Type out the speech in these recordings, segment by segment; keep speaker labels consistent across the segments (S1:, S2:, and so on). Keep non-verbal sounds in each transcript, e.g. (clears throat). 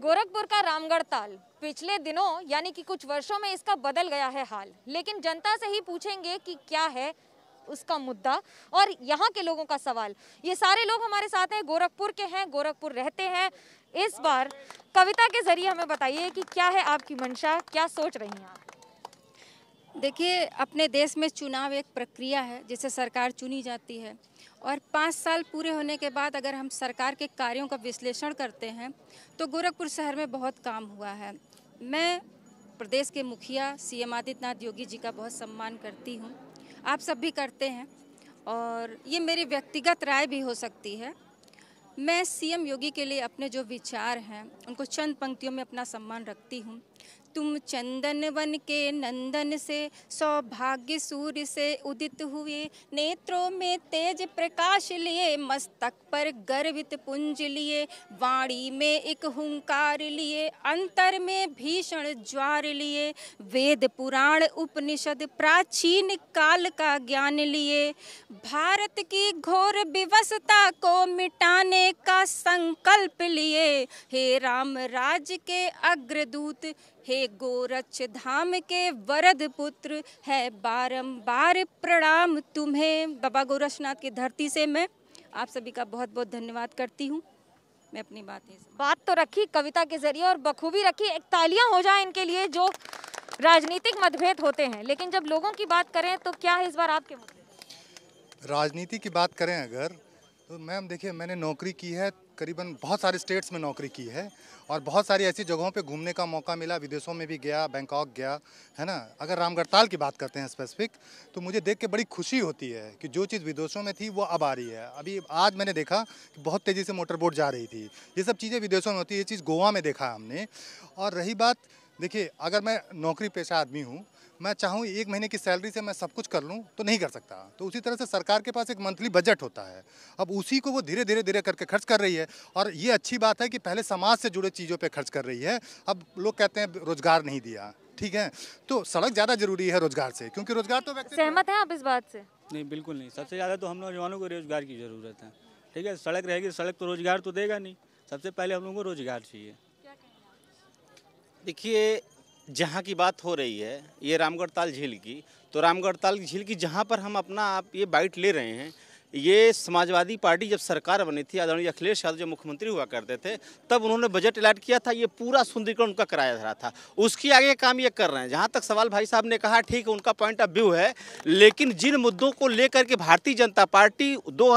S1: गोरखपुर का रामगढ़ ताल पिछले दिनों यानी कि कुछ वर्षों में इसका बदल गया है हाल लेकिन जनता से ही पूछेंगे कि क्या है उसका मुद्दा और यहाँ के लोगों का सवाल ये सारे लोग हमारे साथ हैं गोरखपुर के हैं गोरखपुर रहते हैं इस बार कविता के जरिए हमें बताइए कि क्या है आपकी मंशा क्या सोच रही हैं आप देखिए अपने देश में चुनाव एक प्रक्रिया है जिसे सरकार चुनी जाती है और पाँच साल पूरे होने के बाद अगर हम सरकार के कार्यों का विश्लेषण करते हैं तो गोरखपुर शहर में बहुत काम हुआ है मैं प्रदेश के मुखिया सी एम आदित्यनाथ योगी जी का बहुत सम्मान करती हूँ आप सब भी करते हैं और ये मेरी व्यक्तिगत राय भी हो सकती है मैं सीएम योगी के लिए अपने जो विचार हैं उनको चंद पंक्तियों में अपना सम्मान रखती हूँ तुम चंदन वन के नंदन से सौभाग्य सूर्य से उदित हुए नेत्रों में तेज प्रकाश लिए मस्तक पर गर्वित पुंज लिए वाणी में एक हुंकार लिए अंतर में भीषण ज्वार लिए वेद पुराण उपनिषद प्राचीन काल का ज्ञान लिए भारत की घोर विवशता को मिटाने का संकल्प लिए हे राम राज्य के अग्रदूत हे गोरक्ष धाम के वरद पुत्र है बारंबार प्रणाम तुम्हें बाबा गोरक्षनाथ की धरती से मैं आप सभी का बहुत बहुत धन्यवाद करती हूँ मैं अपनी बात बात तो रखी कविता के जरिए और बखूबी रखी एक तालियां हो जाए इनके लिए जो राजनीतिक मतभेद होते हैं लेकिन जब लोगों की बात करें तो क्या है इस बार आपके मुद्दे राजनीति की बात करें अगर तो मैम देखिए मैंने नौकरी की है करीबन बहुत सारे स्टेट्स में नौकरी की है और बहुत सारी ऐसी जगहों पे घूमने का मौका मिला विदेशों में भी गया बैंकॉक गया है ना अगर रामगढ़ताल की बात करते हैं स्पेसिफिक तो मुझे देख के बड़ी खुशी होती है कि जो चीज़ विदेशों में थी वो अब आ रही है अभी आज मैंने देखा कि बहुत तेज़ी से मोटर बोट जा रही थी ये सब चीज़ें विदेशों में होती है ये चीज़ गोवा में देखा हमने और रही बात देखिए अगर मैं नौकरी पेशा आदमी हूँ मैं चाहूँ एक महीने की सैलरी से मैं सब कुछ कर लूँ तो नहीं कर सकता तो उसी तरह से सरकार के पास एक मंथली बजट होता है अब उसी को वो धीरे धीरे धीरे करके खर्च कर रही है और ये अच्छी बात है कि पहले समाज से जुड़े चीज़ों पर खर्च कर रही है अब लोग कहते हैं रोजगार नहीं दिया ठीक है तो सड़क ज़्यादा जरूरी है रोजगार से क्योंकि रोजगार तो सहमत है आप इस बात से नहीं बिल्कुल नहीं सबसे ज़्यादा तो हम नौजवानों को रोजगार की ज़रूरत है ठीक है सड़क रहेगी सड़क तो रोजगार तो देगा नहीं सबसे पहले हम लोग को रोजगार चाहिए देखिए जहाँ की बात हो रही है ये रामगढ़ ताल झील की तो रामगढ़ ताल झील की जहाँ पर हम अपना आप ये बाइट ले रहे हैं ये समाजवादी पार्टी जब सरकार बनी थी आदरणीय अखिलेश यादव जो मुख्यमंत्री हुआ करते थे तब उन्होंने बजट अलाट किया था ये पूरा सुंदरीकरण उनका कराया जा रहा था उसकी आगे काम ये कर रहे हैं जहाँ तक सवाल भाई साहब ने कहा ठीक है उनका पॉइंट ऑफ व्यू है लेकिन जिन मुद्दों को लेकर के भारतीय जनता पार्टी दो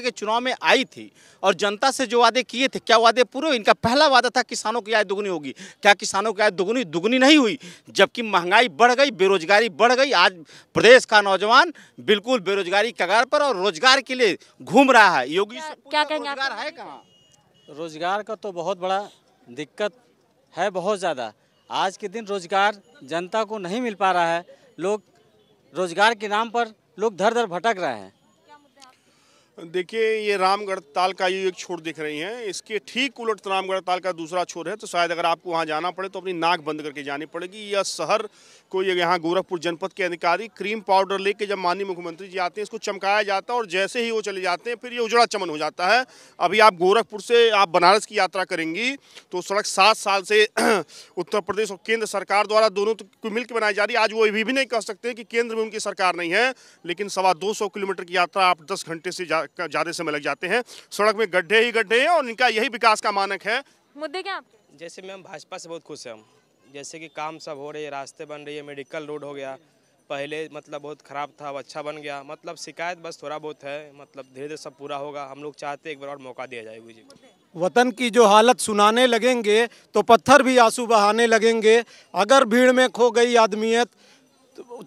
S1: के चुनाव में आई थी और जनता से जो वादे किए थे क्या वादे पूरे इनका पहला वादा था किसानों की आय दुगुनी होगी क्या किसानों की आय दुगुनी दुगुनी नहीं हुई जबकि महंगाई बढ़ गई बेरोजगारी बढ़ गई आज प्रदेश का नौजवान बिल्कुल बेरोजगारी कगार पर और रोजगार रोजगार के लिए घूम रहा है योगी क्या, क्या कहेंगे रोजगार है कहाँ रोजगार का तो बहुत बड़ा दिक्कत है बहुत ज़्यादा आज के दिन रोजगार जनता को नहीं मिल पा रहा है लोग रोजगार के नाम पर लोग धर धर भटक रहे हैं देखिए ये रामगढ़ ताल का ये एक छोर दिख रही हैं इसके ठीक उलट रामगढ़ ताल का दूसरा छोर है तो शायद अगर आपको वहाँ जाना पड़े तो अपनी नाक बंद करके जानी पड़ेगी यह शहर को ये यहाँ गोरखपुर जनपद के अधिकारी क्रीम पाउडर लेके जब माननीय मुख्यमंत्री जी आते हैं इसको चमकाया जाता है और जैसे ही वो चले जाते हैं फिर ये उजड़ा चमन हो जाता है अभी आप गोरखपुर से आप बनारस की यात्रा करेंगी तो सड़क सात साल से (clears throat) उत्तर प्रदेश और केंद्र सरकार द्वारा दोनों तो को मिलकर बनाई जा रही है आज वो ये भी नहीं कह सकते कि केंद्र में उनकी सरकार नहीं है लेकिन सवा दो किलोमीटर की यात्रा आप दस घंटे से जा ज़्यादा समय लग जाते हैं सड़क में गड्ढे ही गड्ढे हैं और इनका यही विकास का मानक है मुद्दे क्या आपके जैसे मैम भाजपा से बहुत खुश है हम जैसे कि काम सब हो रही है रास्ते बन रही है मेडिकल रोड हो गया पहले मतलब बहुत ख़राब था अब अच्छा बन गया मतलब शिकायत बस थोड़ा बहुत है मतलब धीरे धीरे सब पूरा होगा हम लोग चाहते एक बार और मौका दिया जाए जी वतन की जो हालत सुनाने लगेंगे तो पत्थर भी आंसू बहाने लगेंगे अगर भीड़ में खो गई आदमियत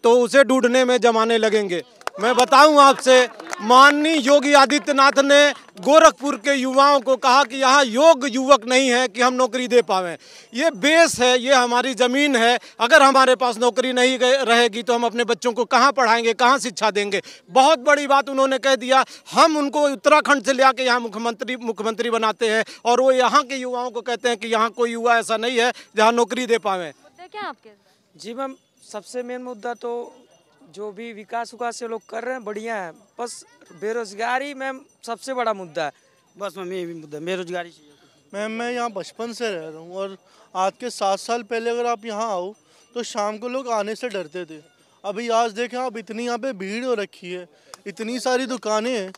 S1: तो उसे ढूंढने में जमाने लगेंगे मैं बताऊं आपसे माननीय योगी आदित्यनाथ ने गोरखपुर के युवाओं को कहा कि यहाँ योग युवक नहीं है कि हम नौकरी दे पावें ये बेस है ये हमारी ज़मीन है अगर हमारे पास नौकरी नहीं रहेगी तो हम अपने बच्चों को कहाँ पढ़ाएंगे कहाँ शिक्षा देंगे बहुत बड़ी बात उन्होंने कह दिया हम उनको उत्तराखंड से ले यहाँ मुख्यमंत्री मुख्यमंत्री बनाते हैं और वो यहाँ के युवाओं को कहते हैं कि यहाँ कोई युवा ऐसा नहीं है जहाँ नौकरी दे पावें क्या आपके जी मैम सबसे मेन मुद्दा तो जो भी विकास उकास से लोग कर रहे हैं बढ़िया है बस बेरोजगारी मैम सबसे बड़ा मुद्दा है बस मैम ये भी मुद्दा बेरोजगारी मैम मैं यहाँ बचपन से रह रहा हूँ और आज के सात साल पहले अगर आप यहाँ आओ तो शाम को लोग आने से डरते थे अभी आज देखें आप इतनी यहाँ पे भीड़ हो रखी है इतनी सारी दुकानें हैं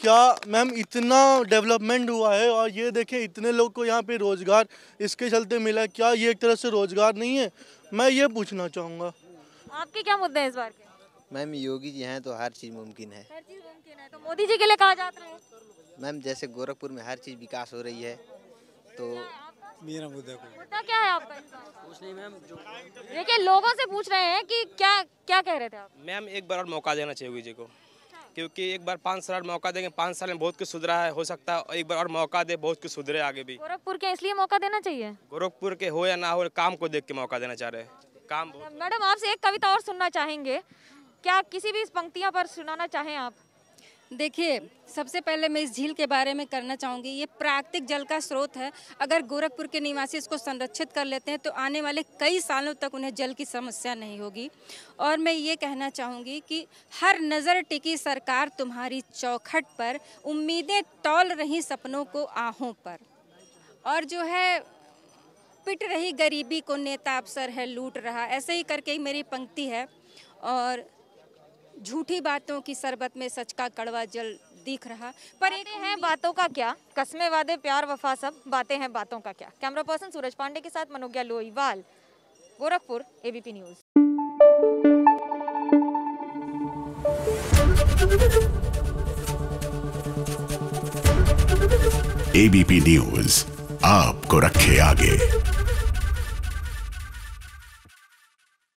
S1: क्या मैम इतना डेवलपमेंट हुआ है और ये देखें इतने लोग को यहाँ पे रोज़गार इसके चलते मिला क्या ये एक तरह से रोज़गार नहीं है मैं ये पूछना चाहूँगा आपके क्या मुद्दे हैं इस बार के मैम योगी जी हैं तो हर चीज़ मुमकिन है हर चीज़ मुमकिन है तो मोदी जी के लिए कहा जाता है मैम जैसे गोरखपुर में हर चीज़ विकास हो रही है तो मेरा मुद्दा मुद्दा क्या है आपका कुछ नहीं मैम देखिए लोगों से पूछ रहे हैं कि क्या क्या कह रहे थे आप मैम एक बार और मौका देना चाहिए योगी जी को अच्छा। क्योंकि एक बार पाँच साल मौका देंगे पाँच साल में बहुत कुछ सुधरा है हो सकता है एक बार और मौका दे बहुत कुछ सुधरे आगे भी गोरखपुर के इसलिए मौका देना चाहिए गोरखपुर के हो या ना हो काम को देख के मौका देना चाह रहे हैं काम मैडम आपसे एक कविता और सुनना चाहेंगे क्या किसी भी इस पंक्तियाँ पर सुनाना चाहें आप देखिए सबसे पहले मैं इस झील के बारे में करना चाहूँगी ये प्राकृतिक जल का स्रोत है अगर गोरखपुर के निवासी इसको संरक्षित कर लेते हैं तो आने वाले कई सालों तक उन्हें जल की समस्या नहीं होगी और मैं ये कहना चाहूँगी कि हर नज़र टिकी सरकार तुम्हारी चौखट पर उम्मीदें तोल रही सपनों को आहों पर और जो है पिट रही गरीबी को नेता अफसर है लूट रहा ऐसे ही करके ही मेरी पंक्ति है और झूठी बातों की शरबत में सच का कड़वा जल दिख रहा पर एक है बातों का क्या कस्मे वादे प्यार वफा सब बातें हैं बातों का क्या कैमरा पर्सन सूरज पांडे के साथ Manogya Loiwal Gorakhpur ABP news ABP news आपको रखे आगे